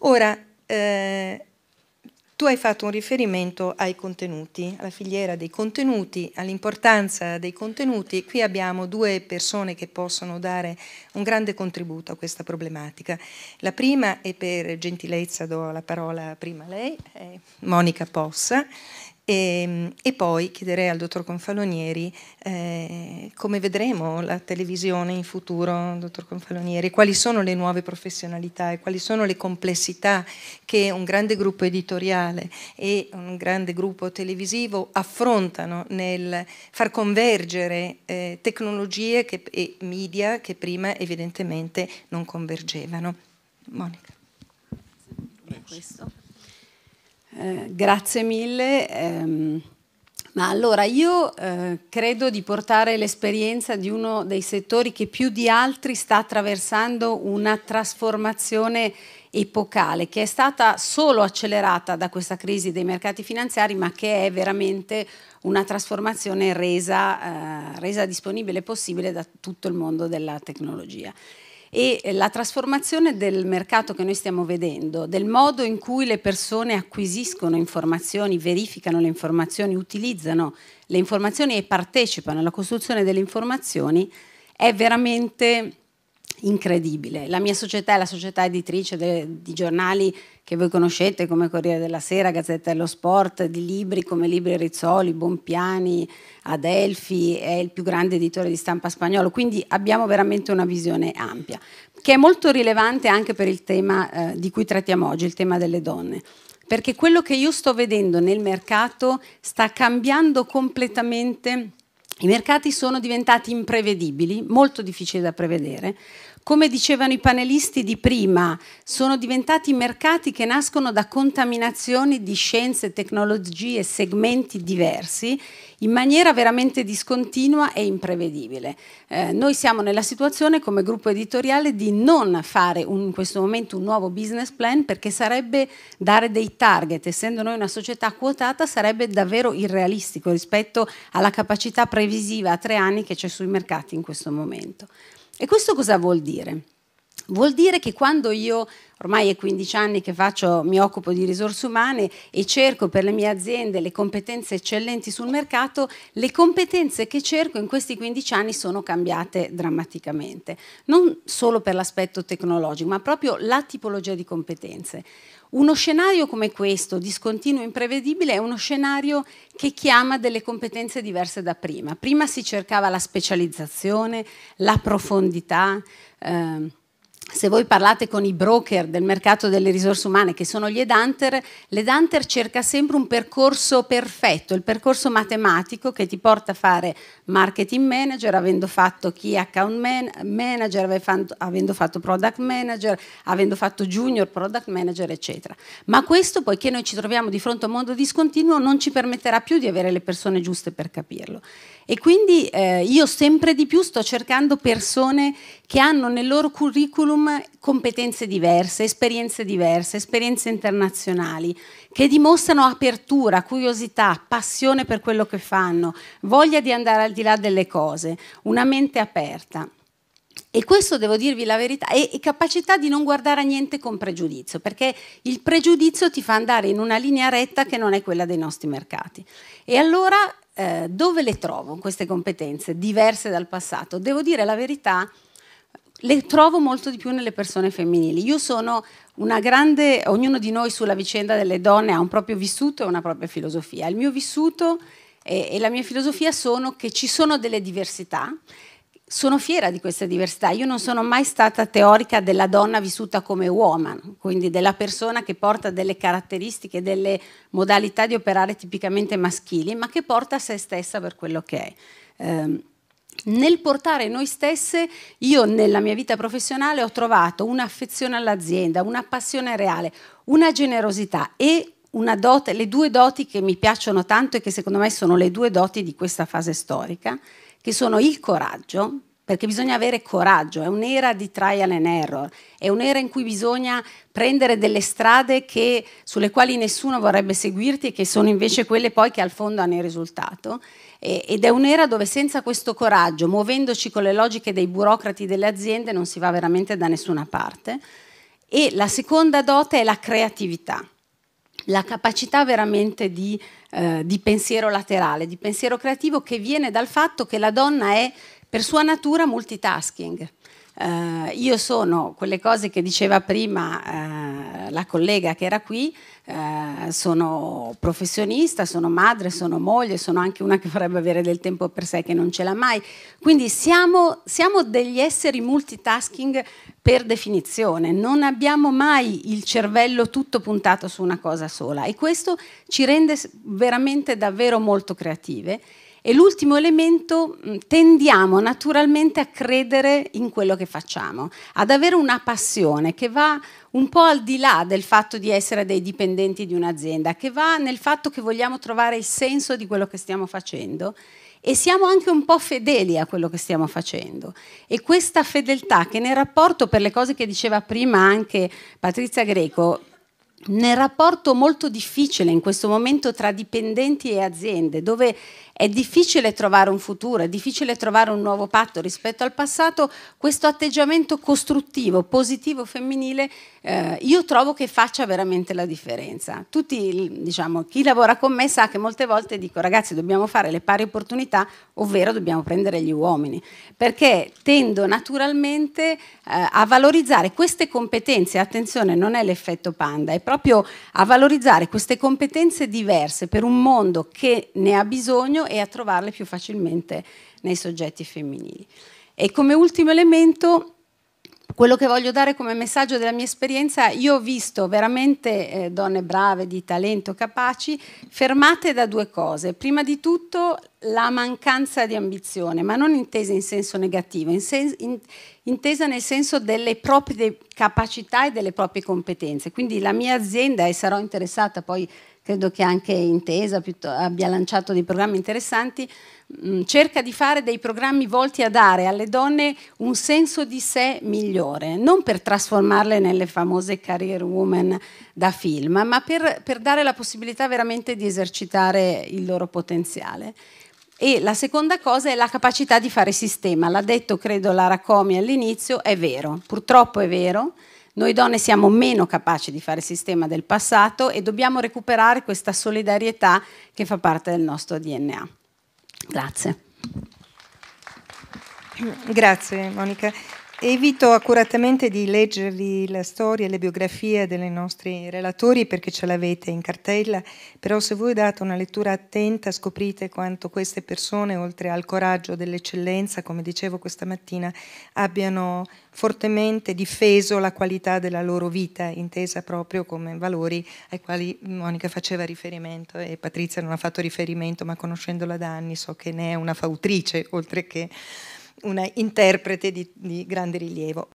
Ora, eh, tu hai fatto un riferimento ai contenuti, alla filiera dei contenuti, all'importanza dei contenuti. Qui abbiamo due persone che possono dare un grande contributo a questa problematica. La prima, e per gentilezza do la parola prima a lei, è Monica Possa, e, ehm, e, poi chiederei al dottor Confalonieri eh, come vedremo la televisione in futuro, dottor Confalonieri, quali sono le nuove professionalità e quali sono le complessità che un grande gruppo editoriale e un grande gruppo televisivo affrontano nel far convergere eh, tecnologie che, e media che prima evidentemente non convergevano. Monica. Questo. Eh, grazie mille. Eh, ma allora io eh, credo di portare l'esperienza di uno dei settori che più di altri sta attraversando una trasformazione epocale che è stata solo accelerata da questa crisi dei mercati finanziari ma che è veramente una trasformazione resa, eh, resa disponibile e possibile da tutto il mondo della tecnologia e eh, la trasformazione del mercato che noi stiamo vedendo, del modo in cui le persone acquisiscono informazioni, verificano le informazioni, utilizzano le informazioni e partecipano alla costruzione delle informazioni, è veramente incredibile. La mia società è la società editrice de, di giornali che voi conoscete come Corriere della Sera, Gazzetta dello Sport, di libri come Libri Rizzoli, Bompiani, Adelfi, è il più grande editore di stampa spagnolo, quindi abbiamo veramente una visione ampia, che è molto rilevante anche per il tema eh, di cui trattiamo oggi, il tema delle donne perché quello che io sto vedendo nel mercato sta cambiando completamente i mercati sono diventati imprevedibili, molto difficili da prevedere. Come dicevano i panelisti di prima, sono diventati mercati che nascono da contaminazioni di scienze, tecnologie, segmenti diversi in maniera veramente discontinua e imprevedibile. Eh, noi siamo nella situazione come gruppo editoriale di non fare un, in questo momento un nuovo business plan perché sarebbe dare dei target, essendo noi una società quotata sarebbe davvero irrealistico rispetto alla capacità previsiva a tre anni che c'è sui mercati in questo momento. E questo cosa vuol dire? Vuol dire che quando io ormai è 15 anni che faccio, mi occupo di risorse umane e cerco per le mie aziende le competenze eccellenti sul mercato, le competenze che cerco in questi 15 anni sono cambiate drammaticamente, non solo per l'aspetto tecnologico, ma proprio la tipologia di competenze. Uno scenario come questo, discontinuo e imprevedibile, è uno scenario che chiama delle competenze diverse da prima. Prima si cercava la specializzazione, la profondità. Eh, se voi parlate con i broker del mercato delle risorse umane, che sono gli Edanter, l'Edanter cerca sempre un percorso perfetto, il percorso matematico che ti porta a fare marketing manager, avendo fatto key account man- manager, avendo fatto product manager, avendo fatto junior product manager, eccetera. Ma questo, poiché noi ci troviamo di fronte a un mondo discontinuo, non ci permetterà più di avere le persone giuste per capirlo. E quindi eh, io sempre di più sto cercando persone che hanno nel loro curriculum competenze diverse, esperienze diverse, esperienze internazionali, che dimostrano apertura, curiosità, passione per quello che fanno, voglia di andare al di là delle cose, una mente aperta. E questo devo dirvi la verità, e, e, capacità di non guardare a niente con pregiudizio, perché il pregiudizio ti fa andare in una linea retta che non è quella dei nostri mercati. E allora eh, dove le trovo queste competenze diverse dal passato? Devo dire la verità, le trovo molto di più nelle persone femminili. Io sono una grande, ognuno di noi sulla vicenda delle donne ha un proprio vissuto e una propria filosofia. Il mio vissuto e, e la mia filosofia sono che ci sono delle diversità sono fiera di questa diversità. Io non sono mai stata teorica della donna vissuta come uomo, quindi della persona che porta delle caratteristiche, delle modalità di operare tipicamente maschili, ma che porta a se stessa per quello che è. Eh, nel portare noi stesse, io nella mia vita professionale ho trovato un'affezione all'azienda, una passione reale, una generosità e una dote, le due doti che mi piacciono tanto e che secondo me sono le due doti di questa fase storica che sono il coraggio, perché bisogna avere coraggio, è un'era di trial and error, è un'era in cui bisogna prendere delle strade che, sulle quali nessuno vorrebbe seguirti e che sono invece quelle poi che al fondo hanno il risultato. E, ed è un'era dove senza questo coraggio, muovendoci con le logiche dei burocrati delle aziende, non si va veramente da nessuna parte. E la seconda dote è la creatività la capacità veramente di, eh, di pensiero laterale, di pensiero creativo che viene dal fatto che la donna è per sua natura multitasking. Uh, io sono quelle cose che diceva prima uh, la collega che era qui, eh, sono professionista, sono madre, sono moglie, sono anche una che vorrebbe avere del tempo per sé che non ce l'ha mai. Quindi siamo, siamo degli esseri multitasking per definizione, non abbiamo mai il cervello tutto puntato su una cosa sola e questo ci rende veramente davvero molto creative e l'ultimo elemento, mm, tendiamo naturalmente a credere in quello che facciamo, ad avere una passione che va un po' al di là del fatto di essere dei dipendenti di un'azienda, che va nel fatto che vogliamo trovare il senso di quello che stiamo facendo e siamo anche un po' fedeli a quello che stiamo facendo. E questa fedeltà che nel rapporto, per le cose che diceva prima anche Patrizia Greco, nel rapporto molto difficile in questo momento tra dipendenti e aziende, dove è difficile trovare un futuro, è difficile trovare un nuovo patto rispetto al passato. Questo atteggiamento costruttivo, positivo, femminile, eh, io trovo che faccia veramente la differenza. Tutti, diciamo, chi lavora con me sa che molte volte dico ragazzi dobbiamo fare le pari opportunità, ovvero dobbiamo prendere gli uomini, perché tendo naturalmente eh, a valorizzare queste competenze, attenzione non è l'effetto panda, è proprio a valorizzare queste competenze diverse per un mondo che ne ha bisogno e a trovarle più facilmente nei soggetti femminili. E come ultimo elemento quello che voglio dare come messaggio della mia esperienza, io ho visto veramente eh, donne brave, di talento, capaci, fermate da due cose. Prima di tutto la mancanza di ambizione, ma non intesa in senso negativo, in sen in intesa nel senso delle proprie capacità e delle proprie competenze. Quindi la mia azienda, e sarò interessata poi credo che anche Intesa abbia lanciato dei programmi interessanti, mm, cerca di fare dei programmi volti a dare alle donne un senso di sé migliore, non per trasformarle nelle famose career woman da film, ma per, per dare la possibilità veramente di esercitare il loro potenziale. E la seconda cosa è la capacità di fare sistema. L'ha detto, credo, Lara Comi all'inizio, è vero, purtroppo è vero, noi donne siamo meno capaci di fare sistema del passato e dobbiamo recuperare questa solidarietà che fa parte del nostro DNA. Grazie. Grazie Monica. Evito accuratamente di leggervi la storia e le biografie dei nostri relatori perché ce l'avete in cartella, però se voi date una lettura attenta scoprite quanto queste persone, oltre al coraggio dell'eccellenza, come dicevo questa mattina, abbiano fortemente difeso la qualità della loro vita, intesa proprio come valori ai quali Monica faceva riferimento e Patrizia non ha fatto riferimento, ma conoscendola da anni so che ne è una fautrice, oltre che una interprete di, di grande rilievo.